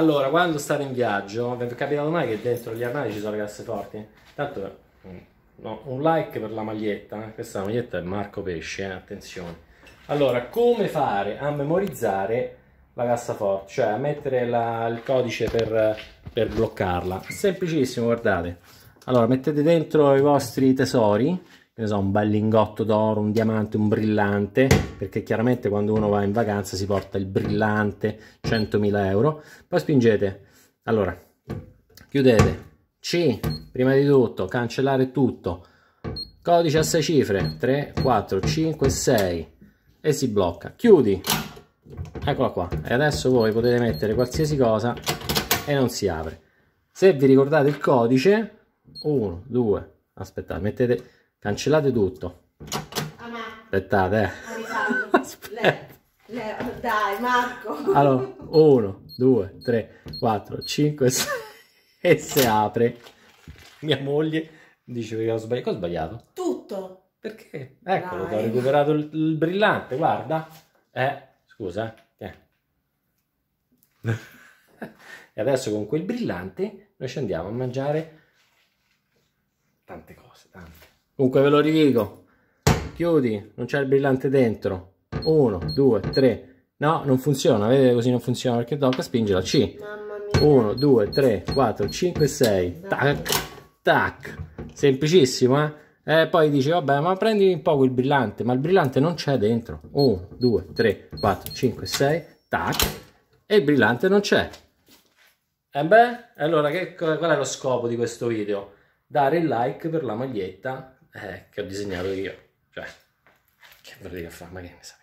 Allora, quando state in viaggio, vi è capitato mai che dentro gli armadi ci sono le forti? Tanto, mm, no, un like per la maglietta, eh. questa maglietta è Marco Pesce, eh? attenzione. Allora, come fare a memorizzare la cassaforte? Cioè, a mettere la, il codice per, per bloccarla? Semplicissimo, guardate. Allora, mettete dentro i vostri tesori, so, un bellingotto d'oro, un diamante, un brillante, perché chiaramente quando uno va in vacanza si porta il brillante 100.000 euro. Poi spingete, allora, chiudete, C, prima di tutto, cancellare tutto, codice a 6 cifre, 3, 4, 5, 6, e si blocca. Chiudi, eccola qua, e adesso voi potete mettere qualsiasi cosa e non si apre. Se vi ricordate il codice, 1, 2, aspettate, mettete Cancellate tutto. Aspettate, eh. Aspetta. dai, Marco. Allora, 1, 2, 3, 4, 5, e se apre. Mia moglie dice che ho sbagliato. ho sbagliato? Tutto. Perché? Eccolo, ho recuperato il, il, brillante, guarda. Eh, scusa. Eh. e adesso con quel brillante noi ci andiamo a mangiare tante cose, tante comunque ve lo ridico chiudi non c'è il brillante dentro 1 2 3 no non funziona vedete così non funziona perché tocca spinge la C 1 2 3 4 5 6 tac tac semplicissimo eh e poi dici, vabbè, ma prendi un po' il brillante, ma il brillante non c'è dentro. 1, 2, 3, 4, 5, 6, tac, e il brillante non c'è. E eh beh, allora che, qual è lo scopo di questo video? Dare il like per la maglietta eh, che ho disegnato io. Cioè, che ve lo dico a ma che ne sa.